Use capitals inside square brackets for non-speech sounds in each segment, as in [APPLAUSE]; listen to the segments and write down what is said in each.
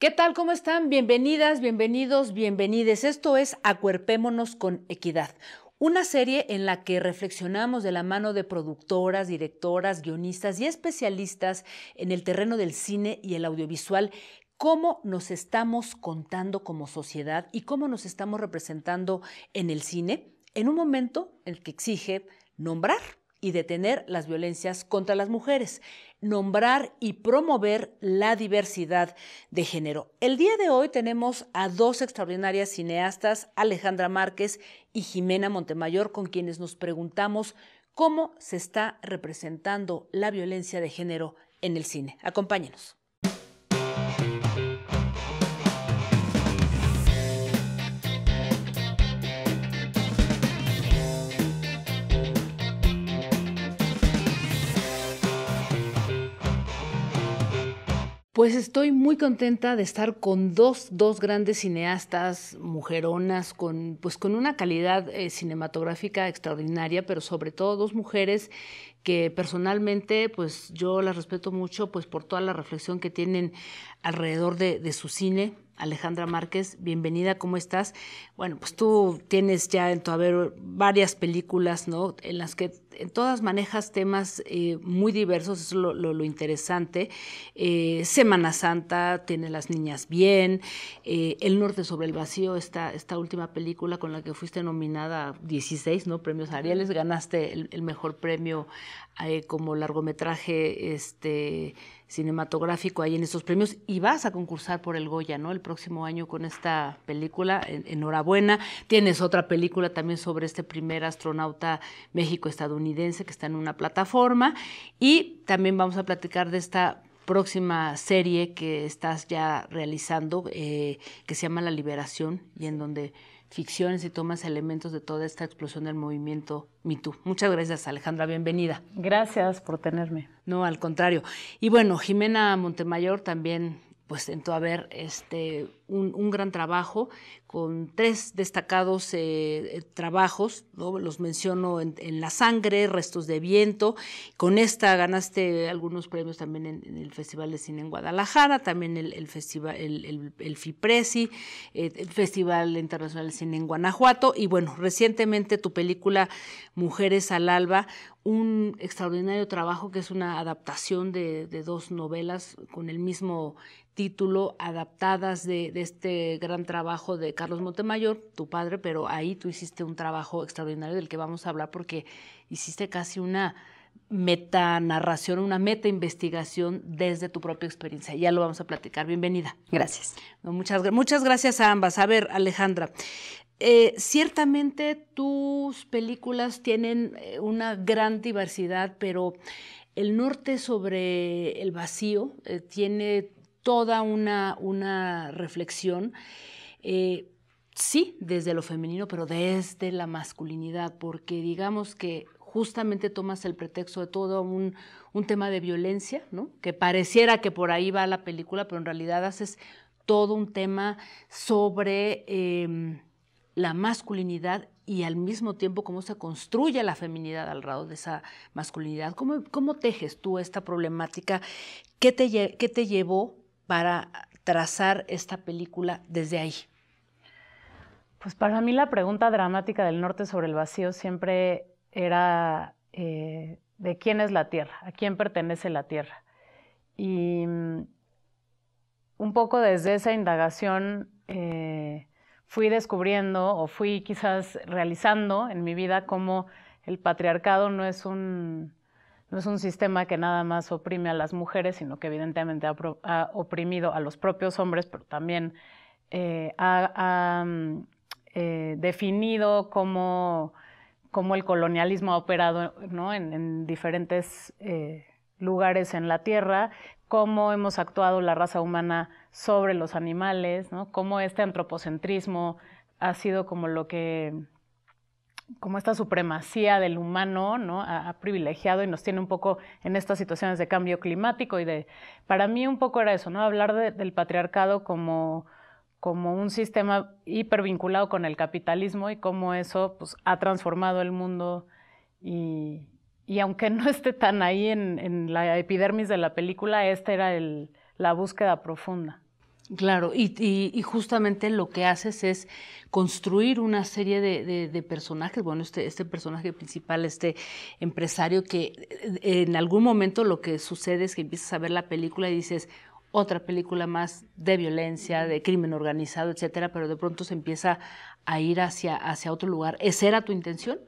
¿Qué tal? ¿Cómo están? Bienvenidas, bienvenidos, bienvenides. Esto es Acuerpémonos con Equidad. Una serie en la que reflexionamos de la mano de productoras, directoras, guionistas y especialistas en el terreno del cine y el audiovisual cómo nos estamos contando como sociedad y cómo nos estamos representando en el cine en un momento en el que exige nombrar y detener las violencias contra las mujeres nombrar y promover la diversidad de género. El día de hoy tenemos a dos extraordinarias cineastas, Alejandra Márquez y Jimena Montemayor, con quienes nos preguntamos cómo se está representando la violencia de género en el cine. Acompáñenos. Pues estoy muy contenta de estar con dos, grandes cineastas, mujeronas, con, pues con una calidad eh, cinematográfica extraordinaria, pero sobre todo dos mujeres que personalmente pues yo las respeto mucho pues por toda la reflexión que tienen alrededor de, su cine. Alejandra Márquez, bienvenida, ¿cómo estás? Bueno, pues tú tienes ya en tu haber varias películas, ¿no? En las que en todas manejas temas eh, muy diversos, es lo, interesante. Eh, Semana Santa tiene las niñas bien, eh, El Norte sobre el Vacío, esta, esta última película con la que fuiste nominada 16 ¿no? premios Ariales, ganaste el, mejor premio como largometraje este, cinematográfico ahí en esos premios y vas a concursar por el Goya, ¿no? El próximo año con esta película, enhorabuena. Tienes otra película también sobre este primer astronauta México-estadounidense que está en una plataforma. Y también vamos a platicar de esta próxima serie que estás ya realizando, eh, que se llama La Liberación, y en donde ficciones y tomas elementos de toda esta explosión del movimiento MeToo. Muchas gracias, Alejandra, bienvenida. Gracias por tenerme. No, al contrario. Y bueno, Jimena Montemayor también, pues en a haber, este un, gran trabajo con tres destacados eh, eh, trabajos, los menciono en, La Sangre, Restos de Viento, con esta ganaste algunos premios también en, el Festival de Cine en Guadalajara, también el, Festival, el, FIPRESI, eh, el Festival Internacional de Cine en Guanajuato, y bueno, recientemente tu película Mujeres al Alba, un extraordinario trabajo que es una adaptación de, dos novelas con el mismo título, adaptadas de este gran trabajo de Carlos Montemayor, tu padre, pero ahí tú hiciste un trabajo extraordinario del que vamos a hablar porque hiciste casi una metanarración, una meta investigación desde tu propia experiencia. Ya lo vamos a platicar. Bienvenida. Gracias. muchas, muchas gracias a ambas. A ver, Alejandra, eh, ciertamente tus películas tienen eh, una gran diversidad, pero El Norte sobre el Vacío eh, tiene toda una, una reflexión. Eh, sí, desde lo femenino, pero desde la masculinidad, porque digamos que justamente tomas el pretexto de todo un, tema de violencia, ¿no? Que pareciera que por ahí va la película, pero en realidad haces todo un tema sobre em, la masculinidad y al mismo tiempo cómo se construye la feminidad al lado de esa masculinidad. ¿Cómo, tejes tú esta problemática? ¿Qué te, qué te llevó para trazar esta película desde ahí? Pues para mí la pregunta dramática del norte sobre el vacío siempre era eh, de quién es la tierra, a quién pertenece la tierra. Y mm, un poco desde esa indagación eh, fui descubriendo o fui quizás realizando en mi vida cómo el patriarcado no es un, no es un sistema que nada más oprime a las mujeres, sino que evidentemente ha, oprimido a los propios hombres, pero también eh, ha, mm, eh, definido cómo, el colonialismo ha operado en, diferentes eh, lugares en la Tierra, cómo hemos actuado la raza humana sobre los animales, cómo este antropocentrismo ha sido como lo que como esta supremacía del humano ha, privilegiado y nos tiene un poco en estas situaciones de cambio climático y de, para mí un poco era eso, ¿no? hablar del patriarcado como, como un sistema hipervinculado con el capitalismo y cómo eso pues, ha transformado el mundo y, y aunque no esté tan ahí en, la epidermis de la película, esta era la búsqueda profunda. Claro, y, justamente lo que haces es construir una serie de, personajes. Bueno, este, este, personaje principal, este empresario, que eh, en algún momento lo que sucede es que empiezas a ver la película y dices otra película más de violencia, de crimen organizado, etcétera, pero de pronto se empieza a ir hacia, hacia otro lugar. ¿Esa era tu intención?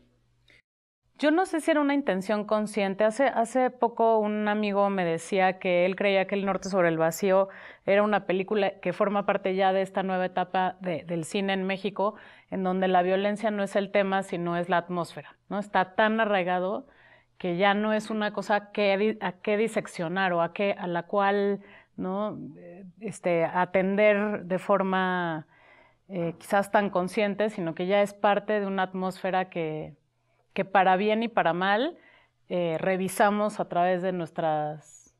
Yo no sé si era una intención consciente. Hace, hace poco un amigo me decía que él creía que El Norte sobre el Vacío era una película que forma parte ya de esta nueva etapa del cine en México, en donde la violencia no es el tema, sino es la atmósfera. ¿no? Está tan arraigado que ya no es una cosa a qué diseccionar o a, a la cual ¿no? Eh, este, atender de forma eh, quizás tan consciente, sino que ya es parte de una atmósfera que que para bien y para mal eh, revisamos a través de nuestras,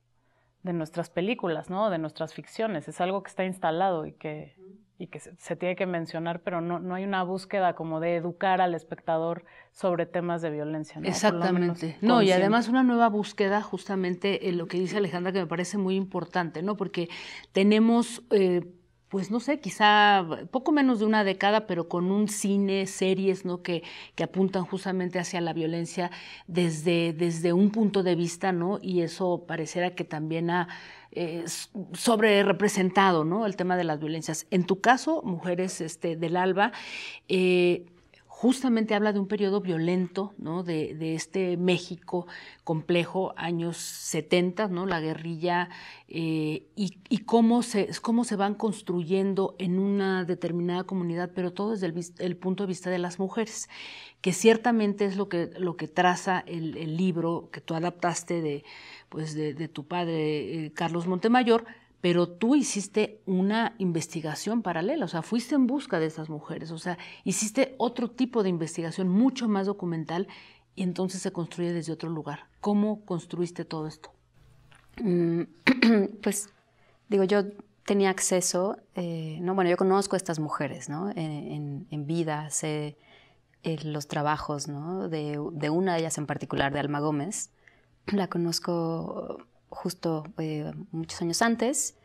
de nuestras películas, ¿no? de nuestras ficciones. Es algo que está instalado y que, y que se, tiene que mencionar, pero no, no hay una búsqueda como de educar al espectador sobre temas de violencia. Exactamente. No, y además una nueva búsqueda, justamente en lo que dice Alejandra, que me parece muy importante, ¿no? Porque tenemos eh, pues no sé, quizá poco menos de una década, pero con un cine, series, ¿no? Que, que apuntan justamente hacia la violencia desde, desde un punto de vista, ¿no? Y eso pareciera que también ha eh, sobre representado, ¿no? El tema de las violencias. En tu caso, Mujeres este, del Alba, eh, justamente habla de un periodo violento, ¿no? de, este México complejo, años 70, ¿no? La guerrilla eh, y, cómo, se, cómo se van construyendo en una determinada comunidad, pero todo desde el, punto de vista de las mujeres, que ciertamente es lo que, lo que traza el, libro que tú adaptaste de, pues de, tu padre, eh, Carlos Montemayor, pero tú hiciste una investigación paralela, o sea, fuiste en busca de esas mujeres, o sea, hiciste otro tipo de investigación mucho más documental y entonces se construye desde otro lugar. ¿Cómo construiste todo esto? Mm, [CLEARS THROAT] pues digo, yo tenía acceso, eh, no, bueno, yo conozco a estas mujeres, ¿no? Eh, en, vida, sé eh, los trabajos, ¿no? de, una de ellas en particular, de Alma Gómez. La conozco justo eh, muchos años antes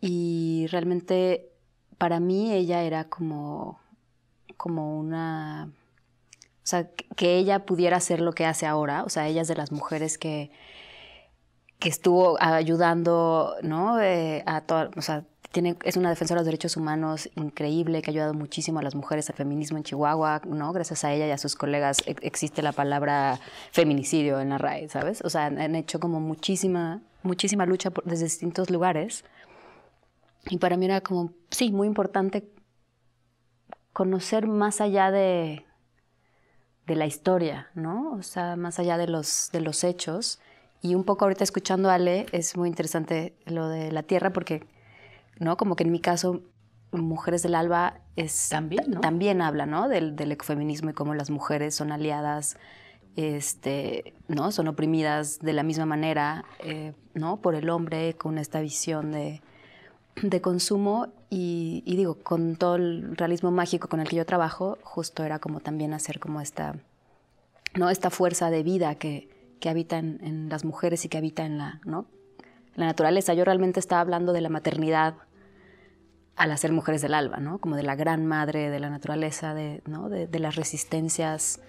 y realmente para mí ella era como, como una... O sea, que ella pudiera hacer lo que hace ahora. O sea, ella es de las mujeres que, que estuvo ayudando, ¿no? Eh, a toda, o sea, es una defensora de los derechos humanos increíble que ha ayudado muchísimo a las mujeres al feminismo en Chihuahua, ¿no? Gracias a ella y a sus colegas e, existe la palabra feminicidio en la RAE, ¿sabes? O sea, han hecho como muchísima, muchísima lucha desde distintos lugares. Y para mí era como, sí, muy importante conocer más allá de, de la historia, ¿no? O sea, más allá de los, de los hechos. Y un poco ahorita escuchando a Ale, es muy interesante lo de la tierra porque ¿no? Como que en mi caso, Mujeres del Alba es, también, habla, ¿no? Del, ecofeminismo y cómo las mujeres son aliadas, este, ¿no? Son oprimidas de la misma manera, eh, ¿no? Por el hombre, con esta visión de, consumo y, digo, con todo el realismo mágico con el que yo trabajo, justo era como también hacer como esta, ¿no? Esta fuerza de vida que, habita en, en, las mujeres y que habita en la, ¿no? La naturaleza. Yo realmente estaba hablando de la maternidad al hacer Mujeres del Alba, ¿no? Como de la gran madre de la naturaleza, de, ¿no? de, de las resistencias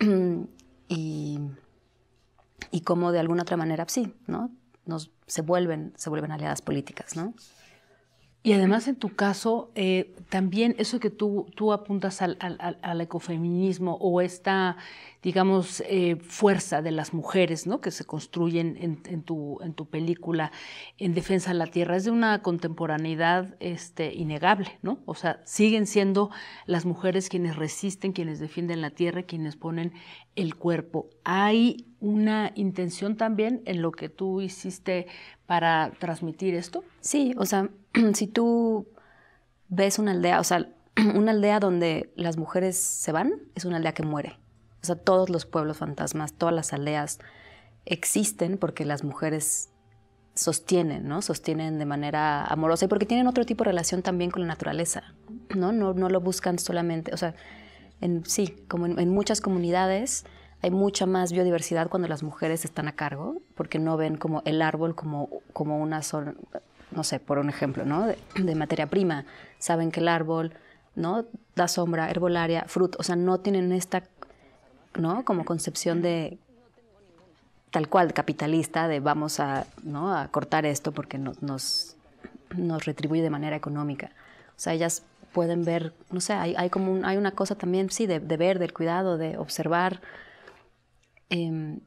[CLEARS THROAT] y, y cómo de alguna otra manera, pues sí, ¿no? Nos, se, vuelven, se vuelven aliadas políticas, ¿no? Y además en tu caso, eh, también eso que tú, tú apuntas al, ecofeminismo o esta, digamos, eh, fuerza de las mujeres ¿no? que se construyen en, tu, en tu película en defensa de la tierra, es de una contemporaneidad este, innegable, ¿no? O sea, siguen siendo las mujeres quienes resisten, quienes defienden la tierra, quienes ponen el cuerpo. ¿Hay una intención también en lo que tú hiciste para transmitir esto? Sí, o sea, [CLEARS THROAT] si tú ves una aldea, o sea, [CLEARS THROAT] una aldea donde las mujeres se van, es una aldea que muere. O sea, todos los pueblos fantasmas, todas las aldeas existen porque las mujeres sostienen, ¿no? Sostienen de manera amorosa y porque tienen otro tipo de relación también con la naturaleza, ¿no? No, no lo buscan solamente, o sea, sí, como en, muchas comunidades hay mucha más biodiversidad cuando las mujeres están a cargo, porque no ven como el árbol como, como una sola, no sé, por un ejemplo, ¿no? De, materia prima. Saben que el árbol, ¿no? Da sombra, herbolaria, fruto, o sea, no tienen esta, ¿no? Como concepción de tal cual capitalista de vamos a, ¿no? cortar esto porque nos, nos retribuye de manera económica. O sea, ellas pueden ver, no sé, hay, como hay una cosa también, sí, de, ver, del cuidado, de observar, em,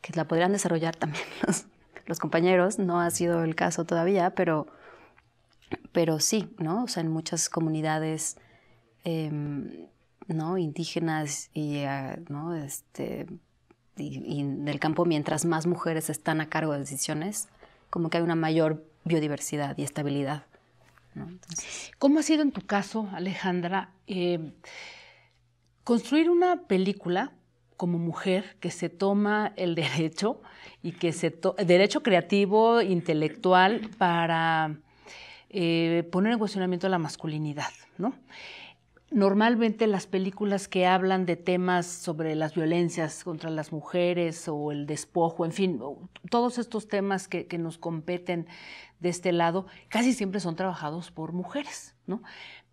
que la podrían desarrollar [LAUGHS] también los, compañeros, no ha sido el caso todavía, pero, pero sí, ¿no? O sea, en muchas comunidades, em, ¿no? Indígenas eh, este, y, y del campo, mientras más mujeres están a cargo de decisiones, como que hay una mayor biodiversidad y estabilidad. ¿Cómo ha sido en tu caso, Alejandra, eh, construir una película como mujer que se toma el [LAUGHS] derecho y que se derecho creativo, intelectual, para eh, poner en cuestionamiento la masculinidad, ¿no? Normalmente las películas que hablan de temas sobre las violencias contra las mujeres o el despojo, en fin, todos estos temas que, nos competen de este lado, casi siempre son trabajados por mujeres, ¿no?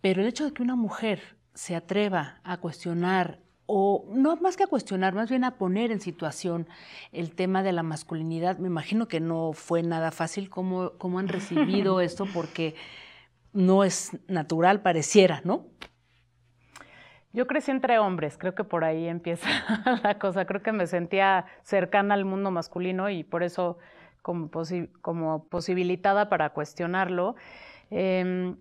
Pero el hecho de que una mujer se atreva a cuestionar o no más que a cuestionar, más bien a poner en situación el tema de la masculinidad. Me imagino que no fue nada fácil cómo, cómo han recibido [LAUGHS] esto porque no es natural, pareciera, ¿no? Yo crecí entre hombres, creo que por ahí empieza [LAUGHS] la cosa. Creo que me sentía cercana al mundo masculino y por eso como, posibilitada para cuestionarlo. Em,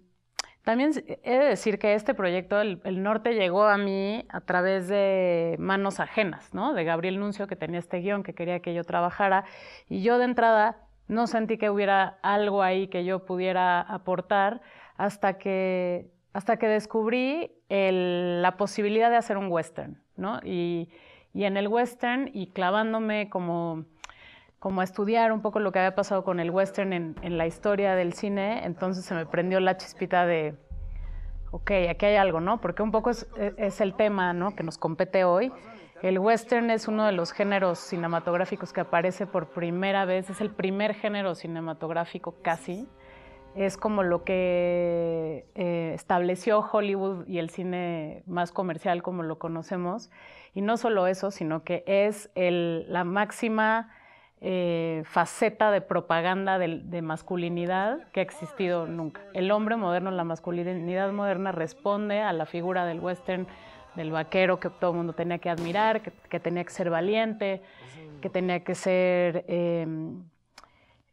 también he de decir que este proyecto, el, norte, llegó a mí a través de manos ajenas, ¿no? De Gabriel Nuncio, que tenía este guión, que quería que yo trabajara. Y yo de entrada no sentí que hubiera algo ahí que yo pudiera aportar hasta que, hasta que descubrí la posibilidad de hacer un western, ¿no? Y, en el western, y clavándome como, como a estudiar un poco lo que había pasado con el western en, la historia del cine, entonces se me prendió la chispita de, ok, aquí hay algo, ¿no? Porque un poco es, el tema, Que nos compete hoy. El western es uno de los géneros cinematográficos que aparece por primera vez, es el primer género cinematográfico casi es como lo que eh, estableció Hollywood y el cine más comercial como lo conocemos. Y no solo eso, sino que es la máxima eh, faceta de propaganda de, masculinidad que ha existido nunca. El hombre moderno, la masculinidad moderna responde a la figura del western, del vaquero que todo el mundo tenía que admirar, que, tenía que ser valiente, que tenía que ser... Em,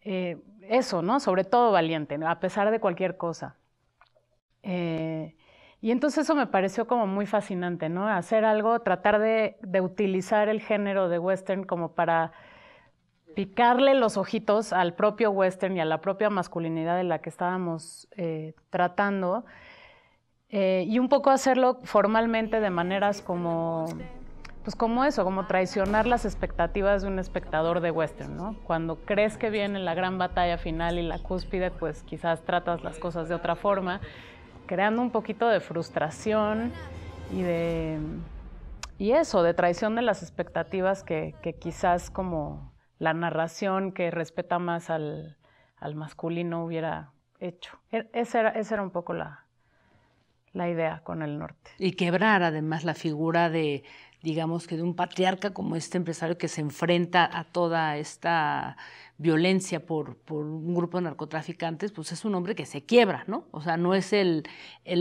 eh, eso, ¿no? Sobre todo valiente, a pesar de cualquier cosa. Eh, y entonces eso me pareció como muy fascinante, ¿no? Hacer algo, tratar de, utilizar el género de western como para picarle los ojitos al propio western y a la propia masculinidad de la que estábamos eh, tratando. Eh, y un poco hacerlo formalmente de maneras como pues como eso, como traicionar las expectativas de un espectador de western, ¿no? Cuando crees que viene la gran batalla final y la cúspide, pues quizás tratas las cosas de otra forma, creando un poquito de frustración y de y eso, de traición de las expectativas que, quizás como la narración que respeta más al, masculino hubiera hecho. E-, Esa era, era un poco la, la idea con el norte. Y quebrar además la figura de digamos que de un patriarca como este empresario que se enfrenta a toda esta violencia por, un grupo de narcotraficantes, pues es un hombre que se quiebra, ¿no? O sea, no es el,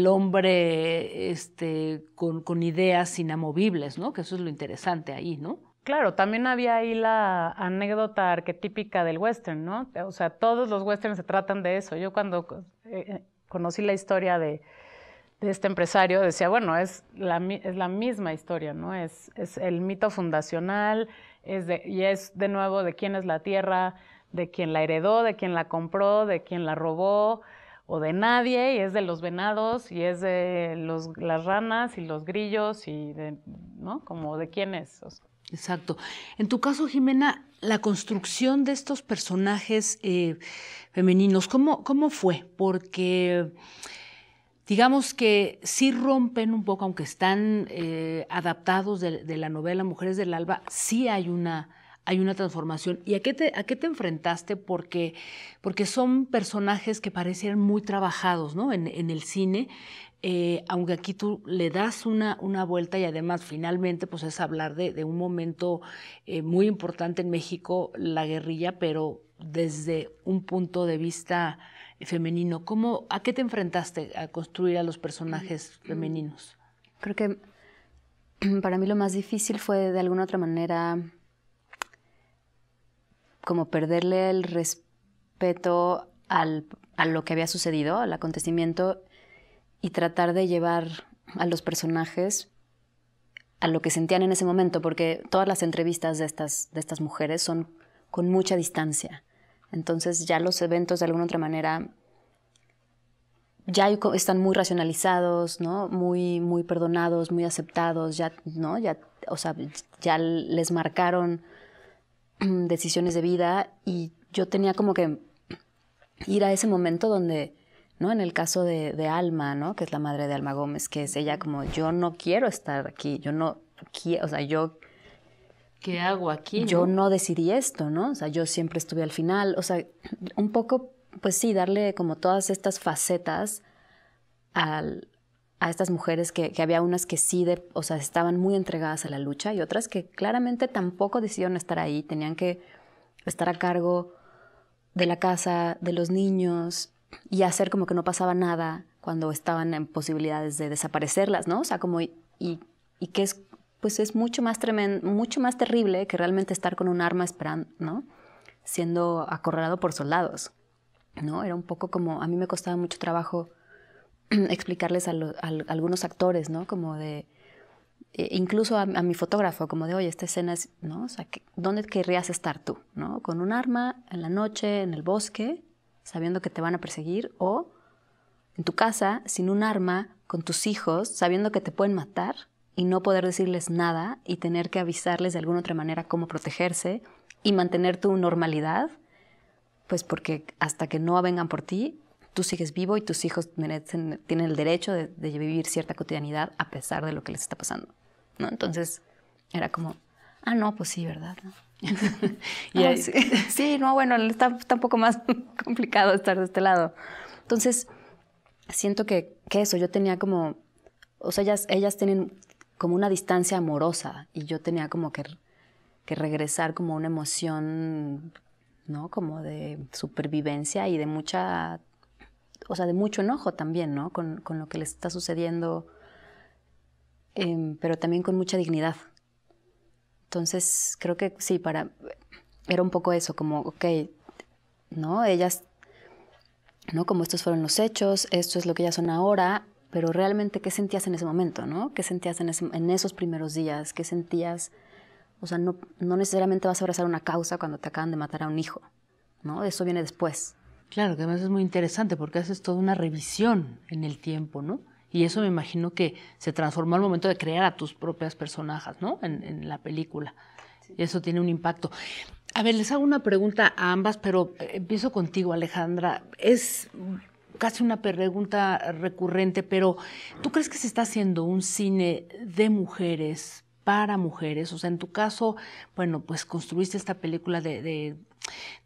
hombre este, con, ideas inamovibles, ¿no? Que eso es lo interesante ahí, ¿no? Claro, también había ahí la anécdota arquetípica del western, ¿no? O sea, todos los westerns se tratan de eso. Yo cuando eh, eh, conocí la historia de de este empresario decía, bueno, es la, es la misma historia, ¿no? Es, es el mito fundacional es y es de nuevo de quién es la tierra, de quién la heredó, de quién la compró, de quién la robó o de nadie, y es de los venados, y es de las ranas y los grillos, y de, ¿no? Como de quién es. Exacto. En tu caso, Jimena, la construcción de estos personajes eh, femeninos, ¿cómo, ¿cómo fue? Porque digamos que sí rompen un poco, aunque están eh, adaptados de, la novela Mujeres del Alba, sí hay una, hay una transformación. ¿Y a qué te, a qué te enfrentaste? Porque, porque son personajes que parecían muy trabajados ¿no? en, el cine, eh, aunque aquí tú le das una, una vuelta y además finalmente pues es hablar de, un momento eh, muy importante en México, la guerrilla, pero desde un punto de vista femenino. ¿Cómo, ¿A qué te enfrentaste a construir a los personajes mm. femeninos? Creo que [CLEARS THROAT] para mí lo más difícil fue de alguna otra manera como perderle el respeto al, a lo que había sucedido, al acontecimiento, y tratar de llevar a los personajes a lo que sentían en ese momento, porque todas las entrevistas de de estas mujeres son con mucha distancia. Entonces ya los eventos de alguna otra manera ya están muy racionalizados, ¿no? Muy, muy perdonados, muy aceptados, ya, ¿no? Ya, ya les marcaron [CLEARS THROAT] decisiones de vida y yo tenía como que ir a ese momento donde, ¿no? En el caso de, Alma, ¿no? Que es la madre de Alma Gómez, que es ella como, yo no quiero estar aquí, yo no quiero, o sea, yo ¿Qué hago aquí? Yo no? decidí esto, ¿no? O sea, yo siempre estuve al final. O sea, un poco, pues sí, darle como todas estas facetas a estas mujeres que, había unas que sí, o sea, estaban muy entregadas a la lucha y otras que claramente tampoco decidieron estar ahí, tenían que estar a cargo de la casa, de los niños y hacer como que no pasaba nada cuando estaban en posibilidades de desaparecerlas, ¿no? O sea, como, y qué es pues es mucho más, mucho más terrible que realmente estar con un arma esperando, ¿no? Siendo acorralado por soldados, ¿no? Era un poco como, a mí me costaba mucho trabajo [CLEARS THROAT] explicarles a, algunos actores, ¿no? Como de, e-, incluso a, mi fotógrafo, como de, oye, esta escena es, ¿no? O sea, ¿dónde querrías estar tú, ¿no? Con un arma, en la noche, en el bosque, sabiendo que te van a perseguir, o en tu casa, sin un arma, con tus hijos, sabiendo que te pueden matar, y no poder decirles nada y tener que avisarles de alguna otra manera cómo protegerse y mantener tu normalidad, pues porque hasta que no vengan por ti, tú sigues vivo y tus hijos merecen, tienen el derecho de, vivir cierta cotidianidad a pesar de lo que les está pasando. ¿no? Entonces era como, ah, no, pues sí, ¿verdad? [LAUGHS] Ah, [LAUGHS] sí. no, bueno, está, tampoco un poco más [LAUGHS] complicado estar de este lado. Entonces, siento que, que eso, yo tenía como, o sea, ellas, ellas tienen como una distancia amorosa y yo tenía como que, regresar como una emoción, ¿no? Como de supervivencia y de mucha, o sea, de mucho enojo también, ¿no? Con, lo que le está sucediendo, em, pero también con mucha dignidad. Entonces, creo que sí, para, era un poco eso, como, ok, ¿no? Ellas, ¿no? Como estos fueron los hechos, esto es lo que ellas son ahora, pero realmente qué sentías en ese momento, ¿no? ¿Qué sentías en, esos primeros días? ¿Qué sentías? O sea, no, necesariamente vas a abrazar una causa cuando te acaban de matar a un hijo, ¿no? Eso viene después. Claro, que además es muy interesante porque haces toda una revisión en el tiempo, ¿no? Y eso me imagino que se transformó al momento de crear a tus propias personajes, ¿no? En, la película. Y eso tiene un impacto. A ver, les hago una pregunta a ambas, pero eh, empiezo contigo, Alejandra. Es casi una pregunta recurrente, pero ¿tú crees que se está haciendo un cine de mujeres para mujeres? O sea, en tu caso, bueno, pues construiste esta película de,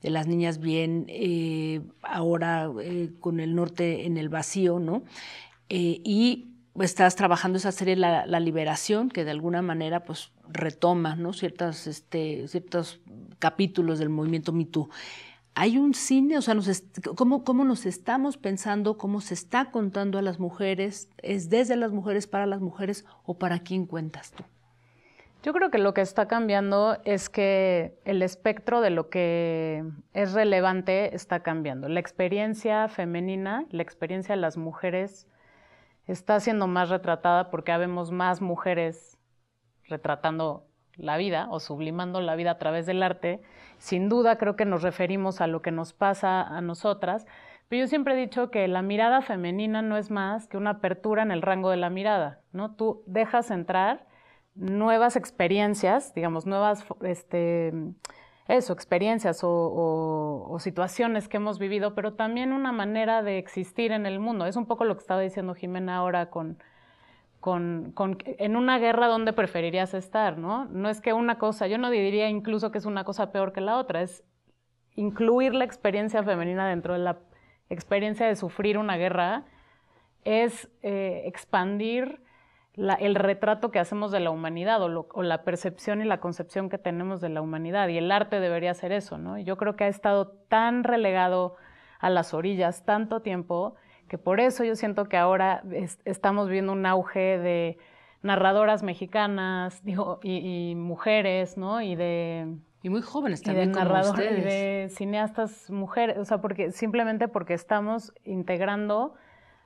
las niñas bien, eh, ahora eh, con el norte en el vacío, ¿no? Eh, y estás trabajando esa serie la, Liberación, que de alguna manera pues retoma, ¿no? este, ciertos capítulos del movimiento Me hay un cine, o sea, cómo, cómo, nos estamos pensando, cómo se está contando a las mujeres, es desde las mujeres, para las mujeres o para quién cuentas tú. Yo creo que lo que está cambiando es que el espectro de lo que es relevante está cambiando. La experiencia femenina, la experiencia de las mujeres está siendo más retratada porque habemos más mujeres retratando la vida o sublimando la vida a través del arte, sin duda creo que nos referimos a lo que nos pasa a nosotras, pero yo siempre he dicho que la mirada femenina no es más que una apertura en el rango de la mirada, ¿no? Tú dejas entrar nuevas experiencias, digamos, nuevas, este, eso, experiencias o, situaciones que hemos vivido, pero también una manera de existir en el mundo. Es un poco lo que estaba diciendo Jimena ahora con con, en una guerra donde preferirías estar, ¿no? No es que una cosa, yo no diría incluso que es una cosa peor que la otra, es incluir la experiencia femenina dentro de la experiencia de sufrir una guerra, es eh, expandir el retrato que hacemos de la humanidad o, o, la percepción y la concepción que tenemos de la humanidad. Y el arte debería ser eso, ¿no? Yo creo que ha estado tan relegado a las orillas tanto tiempo que por eso yo siento que ahora estamos viendo un auge de narradoras mexicanas y, mujeres, ¿no? Y de... Y muy jóvenes también. Y de y de cineastas mujeres, o sea, porque, simplemente porque estamos integrando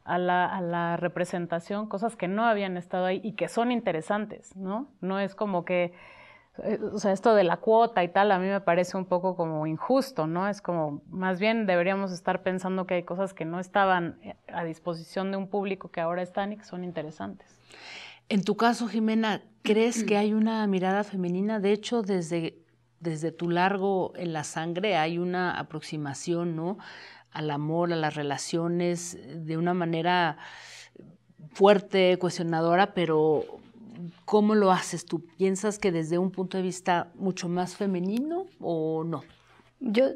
a la, representación cosas que no habían estado ahí y que son interesantes, ¿no? No es como que eh, o sea, esto de la cuota y tal, a mí me parece un poco como injusto, ¿no? Es como, más bien deberíamos estar pensando que hay cosas que no estaban eh, a disposición de un público que ahora están y que son interesantes. En tu caso, Jimena, ¿crees [CLEARS THROAT] que hay una mirada femenina? De hecho, desde, desde tu largo en la sangre hay una aproximación, ¿no? Al amor, a las relaciones, eh, de una manera fuerte, cuestionadora, pero ¿Cómo lo haces tú? ¿Piensas que desde un punto de vista mucho más femenino o no? Yo,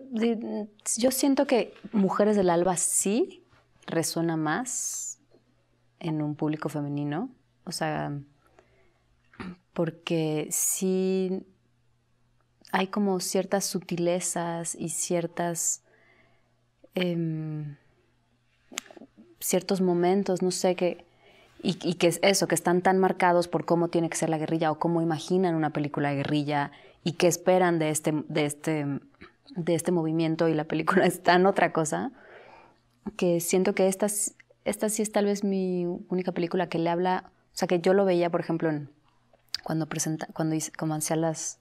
yo siento que Mujeres del Alba sí resuena más en un público femenino. O sea, porque sí hay como ciertas sutilezas y ciertas. Em, ciertos momentos, no sé, qué, y, que es eso, que están tan marcados por cómo tiene que ser la guerrilla o cómo imaginan una película de guerrilla y qué esperan de este, de este, de este movimiento y la película [LAUGHS] es tan otra cosa, que siento que esta, esta sí es tal vez mi única película que le habla, o sea, que yo lo veía, por ejemplo, cuando, presenta, cuando hice, como hacía las,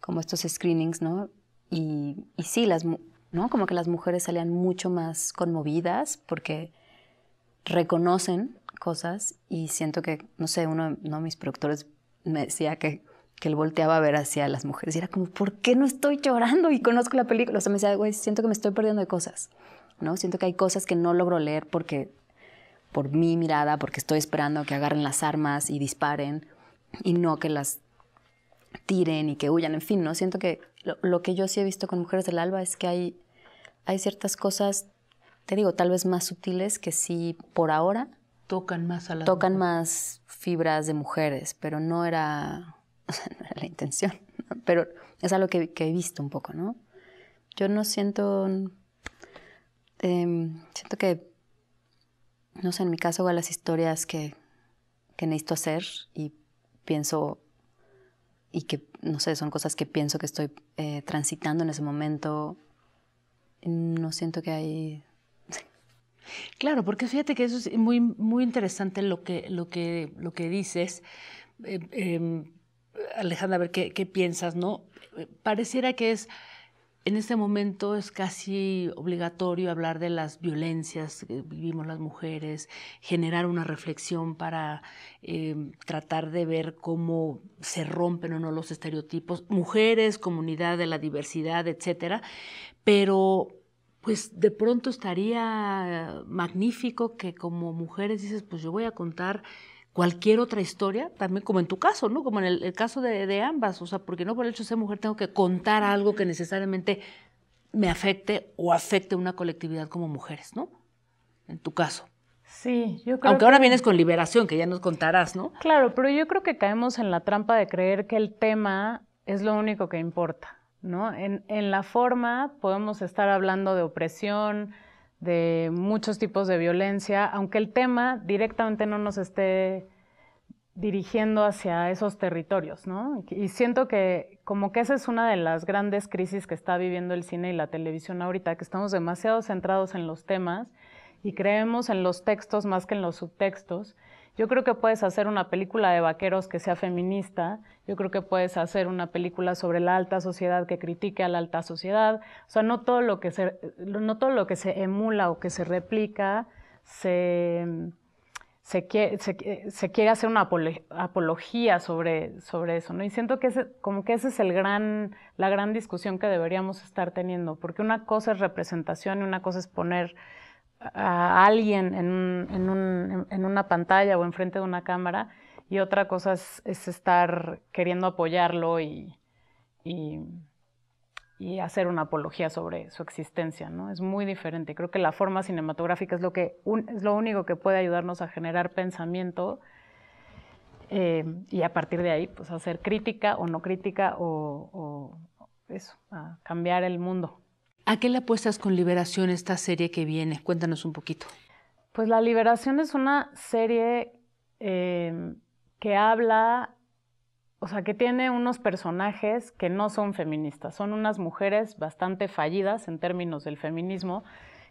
como estos screenings, ¿no? Y, y sí, las, ¿no? Como que las mujeres salían mucho más conmovidas porque reconocen cosas y siento que, no sé, uno, no de mis productores me decía que, que él volteaba a ver hacia las mujeres y era como, ¿por qué no estoy llorando y conozco la película? O sea, me decía, güey, siento que me estoy perdiendo de cosas, ¿no? Siento que hay cosas que no logro leer porque, por mi mirada, porque estoy esperando que agarren las armas y disparen y no que las tiren y que huyan, en fin, ¿no? Siento que lo, lo que yo sí he visto con Mujeres del Alba es que hay, hay ciertas cosas te digo, tal vez más sutiles que sí por ahora Tocan más a Tocan más fibras de mujeres, pero no era, [LAUGHS] o sea, no era la intención. Pero es algo que, he visto un poco, ¿no? Yo no siento... Em, siento que, no sé, en mi caso, igual las historias que, que necesito hacer y pienso y que, no sé, son cosas que pienso que estoy eh, transitando en ese momento, no siento que hay Claro, porque fíjate que eso es muy, muy interesante lo que, lo que, lo que dices. Eh, em, Alejandra, a ver ¿qué, piensas, ¿no? Eh, pareciera que es, en este momento es casi obligatorio hablar de las violencias que vivimos las mujeres, generar una reflexión para em, tratar de ver cómo se rompen o no los estereotipos, mujeres, comunidad de la diversidad, etcétera, pero pues de pronto estaría magnífico que como mujeres dices, pues yo voy a contar cualquier otra historia, también como en tu caso, ¿no? Como en el, caso de, ambas, o sea, porque no por el hecho de ser mujer tengo que contar algo que necesariamente me afecte o afecte a una colectividad como mujeres, ¿no? En tu caso. Sí, yo creo. Aunque ahora vienes con liberación, que ya nos contarás, ¿no? Claro, pero yo creo que caemos en la trampa de creer que el tema es lo único que importa. En, la forma podemos estar hablando de opresión, de muchos tipos de violencia, aunque el tema directamente no nos esté dirigiendo hacia esos territorios, Y siento que como que esa es una de las grandes crisis que está viviendo el cine y la televisión ahorita, que estamos demasiado centrados en los temas y creemos en los textos más que en los subtextos yo creo que puedes hacer una película de vaqueros que sea feminista, yo creo que puedes hacer una película sobre la alta sociedad que critique a la alta sociedad, o sea, no todo lo que se, no todo lo que se emula o que se replica se, se, quiere, hacer una apología sobre, sobre eso, ¿no? Y siento que como que esa es el gran, la gran discusión que deberíamos estar teniendo, porque una cosa es representación y una cosa es poner a alguien en, en, un, en, una pantalla o enfrente de una cámara y otra cosa es, estar queriendo apoyarlo y, hacer una apología sobre su existencia, ¿no? Es muy diferente. Creo que la forma cinematográfica es lo, que es lo único que puede ayudarnos a generar pensamiento eh, y a partir de ahí, pues hacer crítica o no crítica o, o eso, a cambiar el mundo. ¿A qué le apuestas con Liberación esta serie que viene? Cuéntanos un poquito. Pues La Liberación es una serie em, que habla, o sea, que tiene unos personajes que no son feministas, son unas mujeres bastante fallidas en términos del feminismo,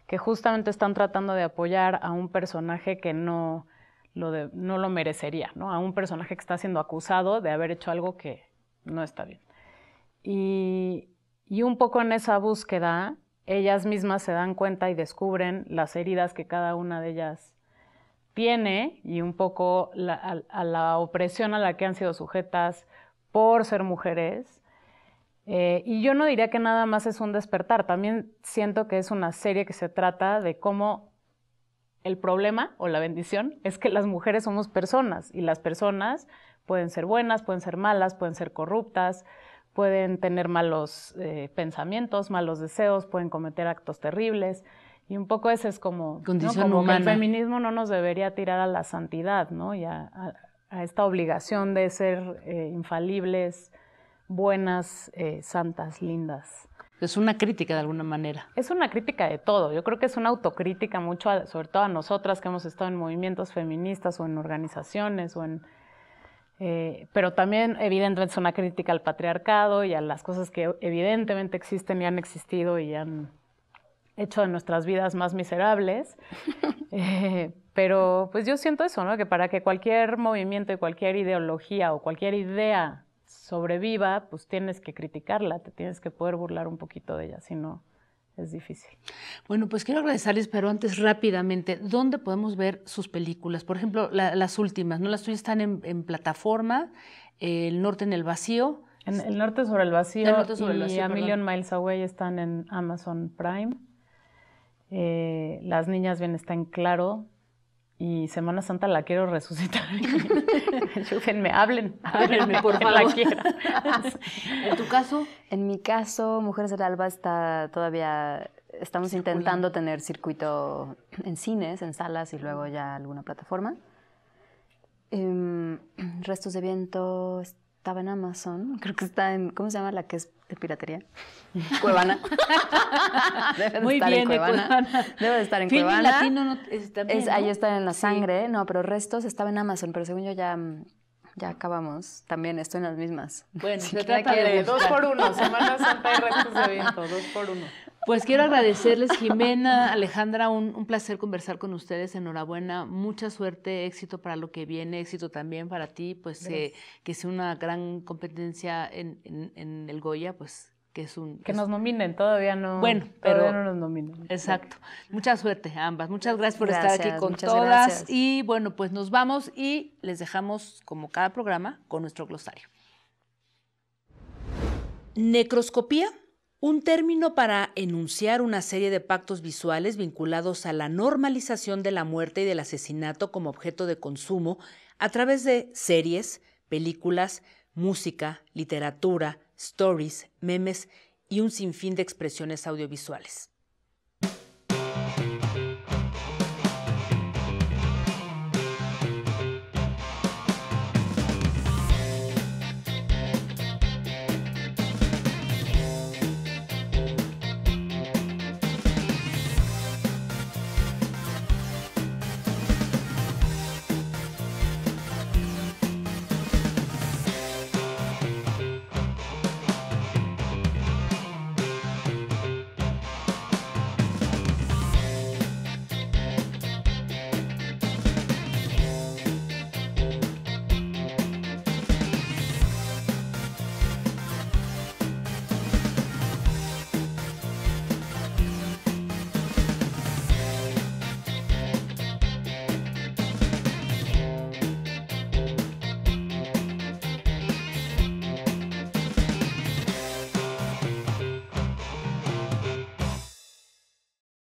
que justamente están tratando de apoyar a un personaje que no lo, no lo merecería, ¿no? a un personaje que está siendo acusado de haber hecho algo que no está bien. Y, y un poco en esa búsqueda, ellas mismas se dan cuenta y descubren las heridas que cada una de ellas tiene y un poco la, a, la opresión a la que han sido sujetas por ser mujeres. Eh, y yo no diría que nada más es un despertar, también siento que es una serie que se trata de cómo el problema o la bendición es que las mujeres somos personas y las personas pueden ser buenas, pueden ser malas, pueden ser corruptas, pueden tener malos eh, pensamientos, malos deseos, pueden cometer actos terribles. Y un poco ese es como, Condición humana. el feminismo no nos debería tirar a la santidad, ¿no? Y a, esta obligación de ser eh, infalibles, buenas, eh, santas, lindas. Es una crítica de alguna manera. Es una crítica de todo. Yo creo que es una autocrítica mucho, sobre todo a nosotras que hemos estado en movimientos feministas o en organizaciones o en eh, pero también evidentemente es una crítica al patriarcado y a las cosas que evidentemente existen y han existido y han hecho de nuestras vidas más miserables. [LAUGHS] Eh, pero pues yo siento eso, ¿no? Que para que cualquier movimiento y cualquier ideología o cualquier idea sobreviva, pues tienes que criticarla, te tienes que poder burlar un poquito de ella, si no, es difícil. Bueno, pues quiero agradecerles, pero antes rápidamente, ¿dónde podemos ver sus películas? Por ejemplo, las últimas, ¿no? Las tuyas están en, plataforma, El Norte en el Vacío. En El Norte sobre el Vacío, el norte sobre el vacío y A Million Miles Away están en Amazon Prime. Eh, las Niñas Bien están en Claro, y Semana Santa la quiero resucitar. [LAUGHS] Ayúdenme, hablen, háblenme, por favor. [LAUGHS] ¿En tu caso? En mi caso, Mujeres del Alba está todavía, estamos intentando tener circuito en cines, en salas y luego ya alguna plataforma. Em, [CLEARS THROAT] restos de viento estaba en Amazon, creo que está en, ¿cómo se llama? La que es de piratería. [LAUGHS] Cuevana. Debe Muy estar bien, en Cuevana. Debe de estar en Film Cuevana. Latino Ahí está en la sangre, no, pero restos estaba en Amazon, pero según yo ya mm, ya acabamos. También estoy en las mismas. Bueno, [LAUGHS] se trata de dos por uno, Semana Santa y restos de viento, dos por uno. Pues quiero agradecerles, Jimena, Alejandra, un, placer conversar con ustedes. Enhorabuena, mucha suerte, éxito para lo que viene, éxito también para ti, pues eh, que sea una gran competencia en, el Goya, pues que es un... Que nos nominen, todavía no, bueno, pero, no nos nominan. Exacto. Mucha suerte ambas. Muchas gracias por estar aquí con todas. Y bueno, pues nos vamos y les dejamos, como cada programa, con nuestro glosario. Necroscopía un término para enunciar una serie de pactos visuales vinculados a la normalización de la muerte y del asesinato como objeto de consumo a través de series, películas, música, literatura, stories, memes y un sinfín de expresiones audiovisuales.